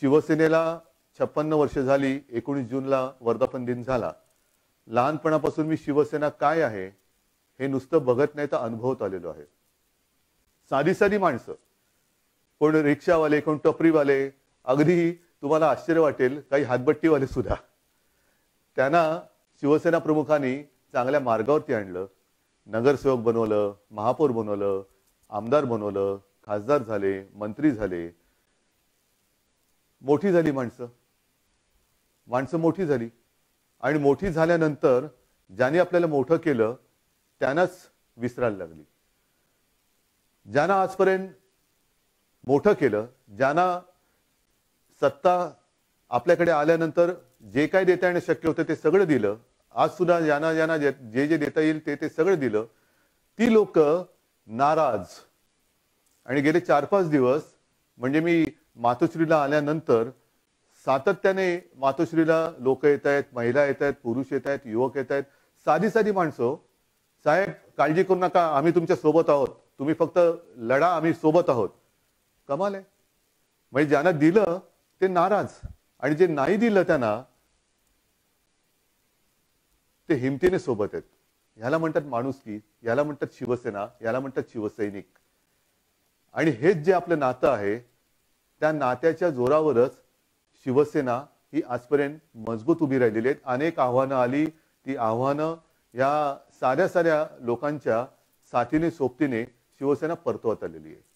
शिवसेनेला छप्पन्न वर्ष झाली एकोणीस जूनला वर्धापन दिन झाला लहानपणापासून मी शिवसेना काय आहे हे नुसतं बघत नाही तर अनुभवत आलेलो आहे साधी साधी माणसं कोण रिक्षावाले कोण टपरीवाले अगदी तुम्हाला आश्चर्य वाटेल काही हातबट्टीवाले सुद्धा त्यांना शिवसेना प्रमुखांनी चांगल्या मार्गावरती आणलं नगरसेवक बनवलं महापौर बनवलं आमदार बनवलं खासदार झाले मंत्री झाले मोठी झाली माणसं माणसं मोठी झाली आणि मोठी झाल्यानंतर ज्याने आपल्याला मोठं केलं त्यांनाच विसरायला लागली ज्यांना आजपर्यंत मोठं केलं ज्यांना सत्ता आपल्याकडे आल्यानंतर जे काय देता येणं शक्य होतं ते सगळं दिलं आज सुद्धा ज्यांना ज्यांना जे जे देता येईल ते ते सगळं दिलं ती लोक नाराज आणि गेले चार पाच दिवस म्हणजे मी मातोश्रीला आल्यानंतर सातत्याने मातोश्रीला लोक येत आहेत महिला येत आहेत पुरुष येत आहेत युवक येत आहेत साधी साधी माणसं साहेब काळजी करू नका आम्ही तुमच्या सोबत आहोत तुम्ही फक्त लढा आम्ही सोबत आहोत कमाल आहे म्हणजे ज्यांना दिलं ते नाराज आणि जे नाही दिलं त्यांना ते हिमतीने सोबत आहेत ह्याला म्हणतात की ह्याला म्हणतात शिवसेना याला म्हणतात शिवसैनिक आणि हेच जे आपलं नातं आहे त्या नात्याच्या जोरावरच शिवसेना ही आजपर्यंत मजबूत उभी राहिलेली आहेत अनेक आव्हानं आली ती आव्हानं या साऱ्या साऱ्या लोकांच्या साथीने सोबतीने शिवसेना परतवत आलेली आहे